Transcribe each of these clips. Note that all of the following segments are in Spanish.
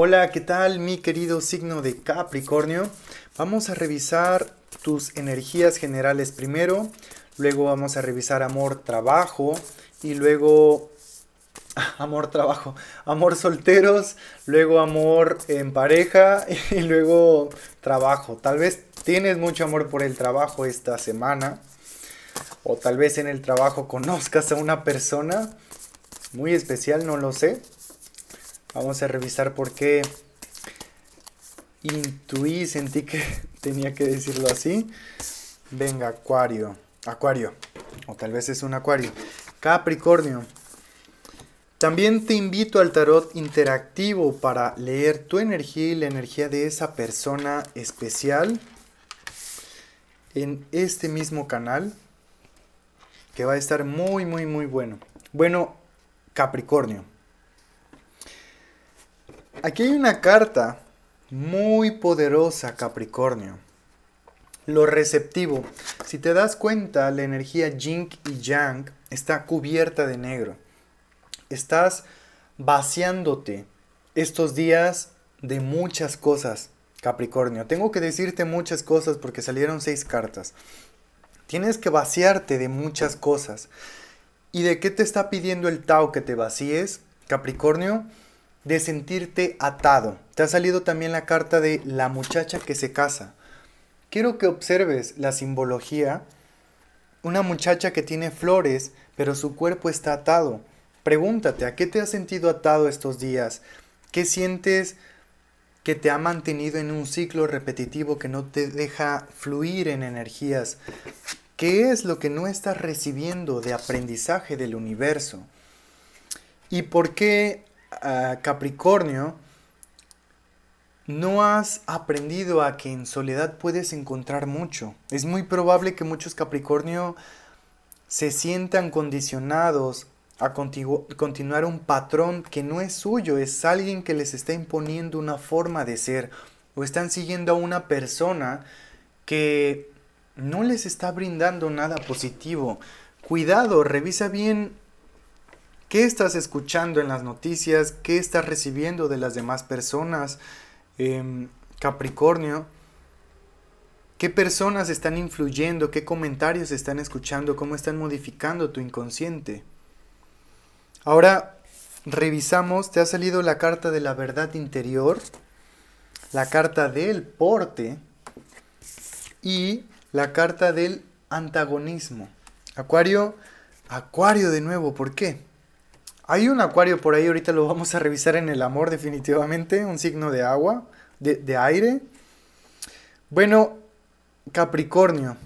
Hola, ¿qué tal mi querido signo de Capricornio? Vamos a revisar tus energías generales primero, luego vamos a revisar amor, trabajo y luego amor, trabajo, amor solteros, luego amor en pareja y luego trabajo. Tal vez tienes mucho amor por el trabajo esta semana o tal vez en el trabajo conozcas a una persona muy especial, no lo sé. Vamos a revisar por qué intuí, sentí que tenía que decirlo así. Venga, Acuario. Acuario. O tal vez es un Acuario. Capricornio. También te invito al tarot interactivo para leer tu energía y la energía de esa persona especial en este mismo canal que va a estar muy muy muy bueno. Bueno, Capricornio. Aquí hay una carta muy poderosa, Capricornio. Lo receptivo. Si te das cuenta, la energía Jing y yang está cubierta de negro. Estás vaciándote estos días de muchas cosas, Capricornio. Tengo que decirte muchas cosas porque salieron seis cartas. Tienes que vaciarte de muchas cosas. ¿Y de qué te está pidiendo el Tao que te vacíes, Capricornio? de sentirte atado. Te ha salido también la carta de la muchacha que se casa. Quiero que observes la simbología. Una muchacha que tiene flores, pero su cuerpo está atado. Pregúntate, ¿a qué te has sentido atado estos días? ¿Qué sientes que te ha mantenido en un ciclo repetitivo que no te deja fluir en energías? ¿Qué es lo que no estás recibiendo de aprendizaje del universo? ¿Y por qué Capricornio, no has aprendido a que en soledad puedes encontrar mucho. Es muy probable que muchos Capricornio se sientan condicionados a continuar un patrón que no es suyo, es alguien que les está imponiendo una forma de ser o están siguiendo a una persona que no les está brindando nada positivo. Cuidado, revisa bien ¿Qué estás escuchando en las noticias? ¿Qué estás recibiendo de las demás personas? Em, Capricornio, ¿qué personas están influyendo? ¿Qué comentarios están escuchando? ¿Cómo están modificando tu inconsciente? Ahora revisamos, te ha salido la carta de la verdad interior, la carta del porte y la carta del antagonismo. Acuario, Acuario de nuevo, ¿por qué? Hay un acuario por ahí, ahorita lo vamos a revisar en el amor definitivamente, un signo de agua, de, aire. Bueno, Capricornio.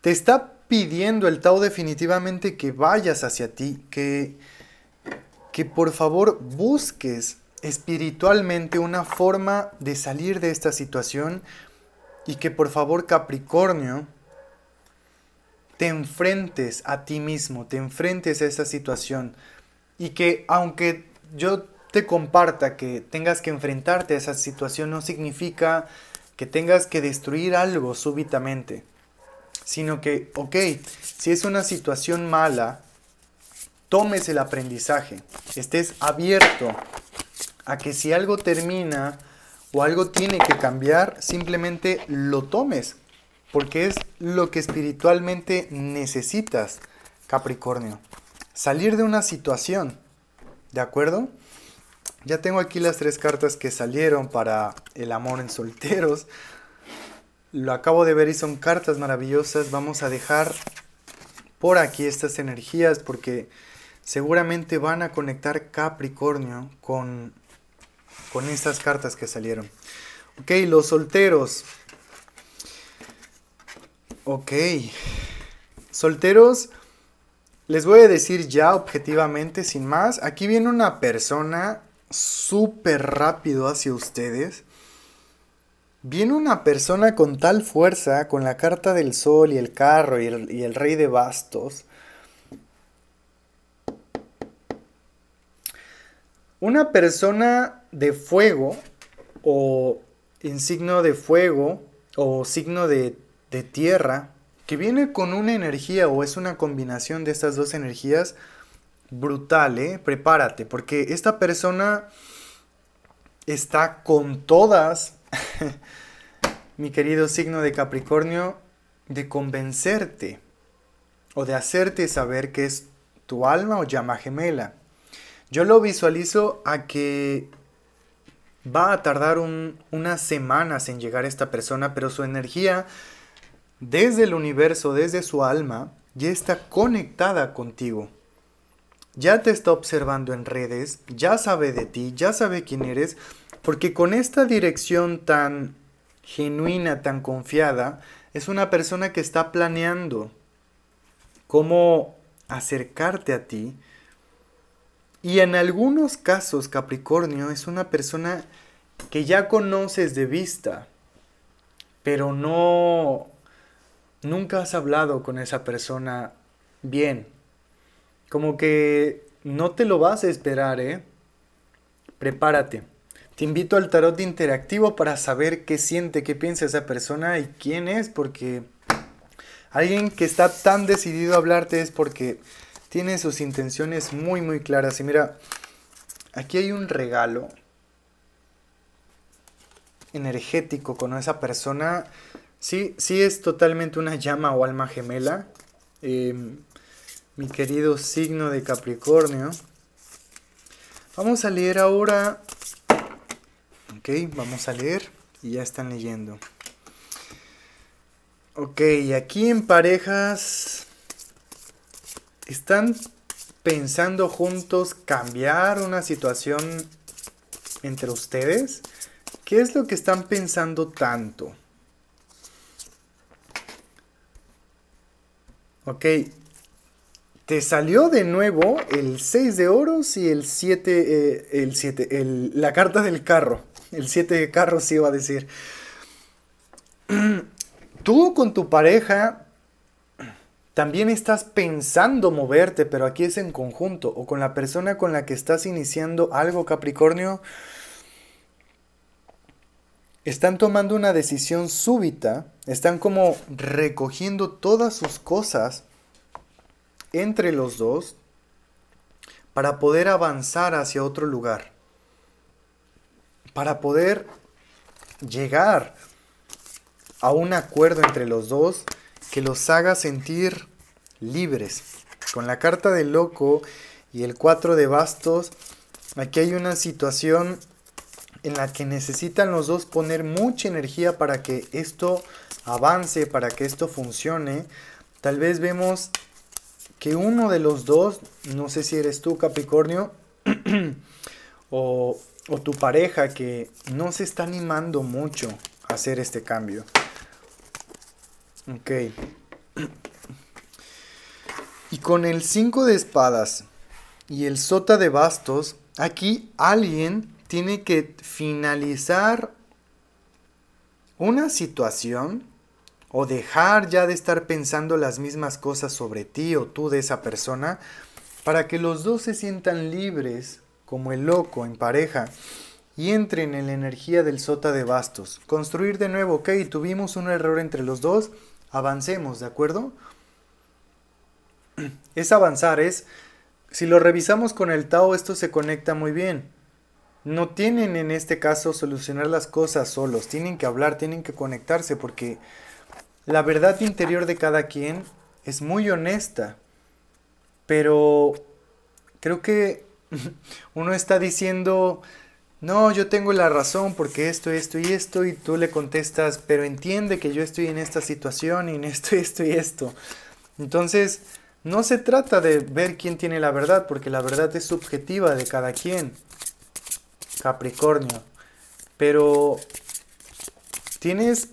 Te está pidiendo el Tao definitivamente que vayas hacia ti, que, que por favor busques espiritualmente una forma de salir de esta situación y que por favor Capricornio te enfrentes a ti mismo, te enfrentes a esa situación y que aunque yo te comparta que tengas que enfrentarte a esa situación no significa que tengas que destruir algo súbitamente, sino que, ok, si es una situación mala, tomes el aprendizaje, estés abierto a que si algo termina o algo tiene que cambiar, simplemente lo tomes, porque es lo que espiritualmente necesitas, Capricornio. Salir de una situación, ¿de acuerdo? Ya tengo aquí las tres cartas que salieron para el amor en solteros. Lo acabo de ver y son cartas maravillosas. Vamos a dejar por aquí estas energías porque seguramente van a conectar Capricornio con, con estas cartas que salieron. Ok, los solteros, Ok. Solteros, les voy a decir ya objetivamente, sin más. Aquí viene una persona súper rápido hacia ustedes. Viene una persona con tal fuerza, con la carta del sol y el carro y el, rey de bastos. Una persona de fuego o en signo de fuego o signo de de tierra que viene con una energía o es una combinación de estas dos energías brutal, ¿eh? Prepárate, porque esta persona está con todas, mi querido signo de Capricornio, de convencerte o de hacerte saber que es tu alma o llama gemela. Yo lo visualizo a que va a tardar unas semanas en llegar esta persona, pero su energía desde el universo, desde su alma, ya está conectada contigo. Ya te está observando en redes, ya sabe de ti, ya sabe quién eres, porque con esta dirección tan genuina, tan confiada, es una persona que está planeando cómo acercarte a ti. Y en algunos casos, Capricornio es una persona que ya conoces de vista, pero no nunca has hablado con esa persona bien. Como que no te lo vas a esperar, ¿eh? Prepárate. Te invito al tarot interactivo para saber qué siente, qué piensa esa persona y quién es, porque alguien que está tan decidido a hablarte es porque tiene sus intenciones muy, muy claras. Y mira, aquí hay un regalo energético con esa persona Sí, sí es totalmente una llama o alma gemela. Em, mi querido signo de Capricornio. Vamos a leer ahora. Ok, vamos a leer. Y ya están leyendo. Ok, aquí en parejas. Están pensando juntos cambiar una situación entre ustedes. ¿Qué es lo que están pensando tanto? Ok. Te salió de nuevo el 6 de oros y el 7, eh, el 7, la carta del carro. El 7 de carro sí iba a decir. Tú con tu pareja también estás pensando moverte, pero aquí es en conjunto. O con la persona con la que estás iniciando algo, Capricornio están tomando una decisión súbita, están como recogiendo todas sus cosas entre los dos para poder avanzar hacia otro lugar, para poder llegar a un acuerdo entre los dos que los haga sentir libres. Con la carta del loco y el cuatro de bastos, aquí hay una situación en la que necesitan los dos poner mucha energía para que esto avance, para que esto funcione. Tal vez vemos que uno de los dos, no sé si eres tú Capricornio, o, tu pareja que no se está animando mucho a hacer este cambio. Ok. Y con el 5 de espadas y el sota de bastos, aquí alguien tiene que finalizar una situación o dejar ya de estar pensando las mismas cosas sobre ti o tú de esa persona para que los dos se sientan libres como el loco en pareja y entren en la energía del sota de bastos. Construir de nuevo, ok, tuvimos un error entre los dos, avancemos, ¿de acuerdo? Es avanzar, es... Si lo revisamos con el Tao, esto se conecta muy bien no tienen en este caso solucionar las cosas solos, tienen que hablar, tienen que conectarse porque la verdad interior de cada quien es muy honesta, pero creo que uno está diciendo, no, yo tengo la razón porque esto, esto y esto, y tú le contestas, pero entiende que yo estoy en esta situación y en esto, esto y esto. Entonces, no se trata de ver quién tiene la verdad, porque la verdad es subjetiva de cada quien. Capricornio. Pero tienes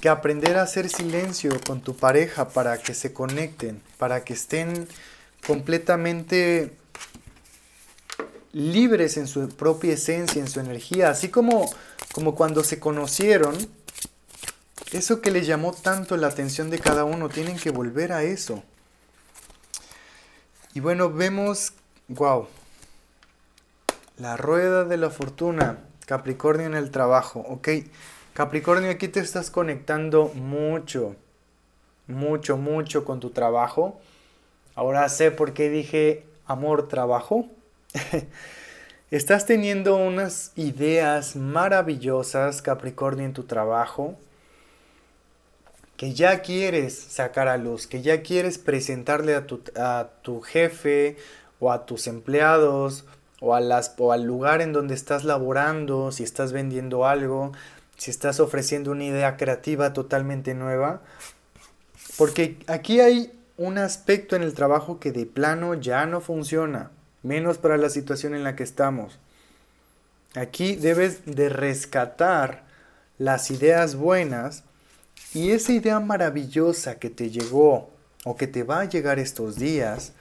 que aprender a hacer silencio con tu pareja para que se conecten, para que estén completamente libres en su propia esencia, en su energía, así como, como cuando se conocieron, eso que les llamó tanto la atención de cada uno, tienen que volver a eso. Y bueno, vemos, guau, la rueda de la fortuna. Capricornio en el trabajo, ¿ok? Capricornio, aquí te estás conectando mucho, mucho, mucho con tu trabajo. Ahora sé por qué dije amor, trabajo. estás teniendo unas ideas maravillosas, Capricornio, en tu trabajo que ya quieres sacar a luz, que ya quieres presentarle a tu, a tu jefe o a tus empleados o, al lugar en donde estás laborando, si estás vendiendo algo, si estás ofreciendo una idea creativa totalmente nueva. Porque aquí hay un aspecto en el trabajo que de plano ya no funciona, menos para la situación en la que estamos. Aquí debes de rescatar las ideas buenas y esa idea maravillosa que te llegó o que te va a llegar estos días,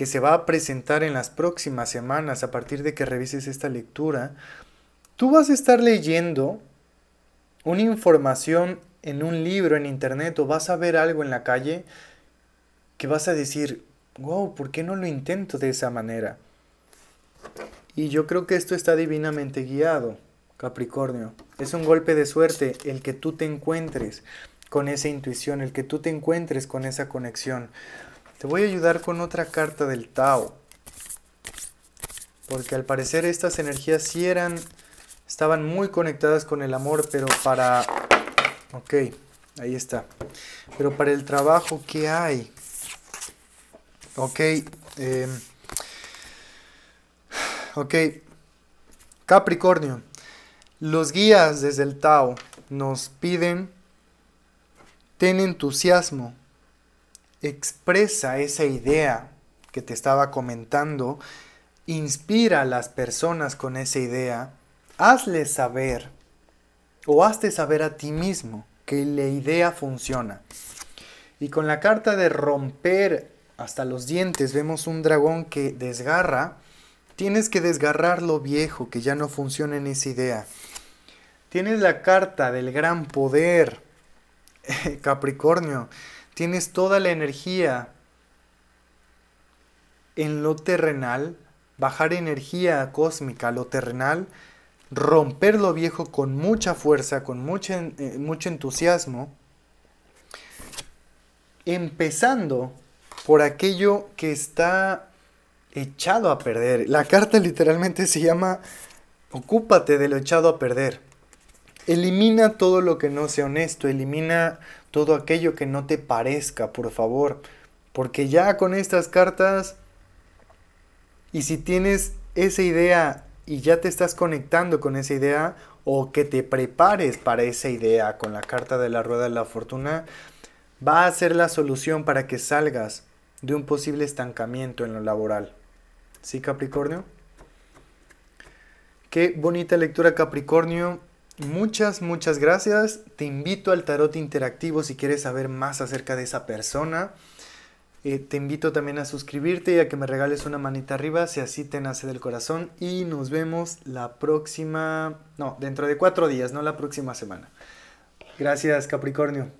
que se va a presentar en las próximas semanas a partir de que revises esta lectura, tú vas a estar leyendo una información en un libro, en internet, o vas a ver algo en la calle que vas a decir, wow, ¿por qué no lo intento de esa manera? Y yo creo que esto está divinamente guiado, Capricornio. Es un golpe de suerte el que tú te encuentres con esa intuición, el que tú te encuentres con esa conexión. Te voy a ayudar con otra carta del Tao. Porque al parecer estas energías sí eran... Estaban muy conectadas con el amor, pero para... Ok, ahí está. Pero para el trabajo, que hay? Ok. Em, ok. Capricornio. Los guías desde el Tao nos piden... Ten entusiasmo expresa esa idea que te estaba comentando, inspira a las personas con esa idea, hazles saber o hazte saber a ti mismo que la idea funciona. Y con la carta de romper hasta los dientes vemos un dragón que desgarra. Tienes que desgarrar lo viejo, que ya no funciona en esa idea. Tienes la carta del gran poder, Capricornio tienes toda la energía en lo terrenal, bajar energía cósmica a lo terrenal, romper lo viejo con mucha fuerza, con mucho, eh, mucho entusiasmo, empezando por aquello que está echado a perder. La carta literalmente se llama Ocúpate de lo echado a perder. Elimina todo lo que no sea honesto, elimina todo aquello que no te parezca, por favor. Porque ya con estas cartas, y si tienes esa idea y ya te estás conectando con esa idea, o que te prepares para esa idea con la carta de la rueda de la fortuna, va a ser la solución para que salgas de un posible estancamiento en lo laboral. ¿Sí, Capricornio? Qué bonita lectura, Capricornio. Muchas, muchas gracias. Te invito al tarot interactivo si quieres saber más acerca de esa persona. Eh, te invito también a suscribirte y a que me regales una manita arriba si así te nace del corazón. Y nos vemos la próxima, no, dentro de cuatro días, no la próxima semana. Gracias, Capricornio.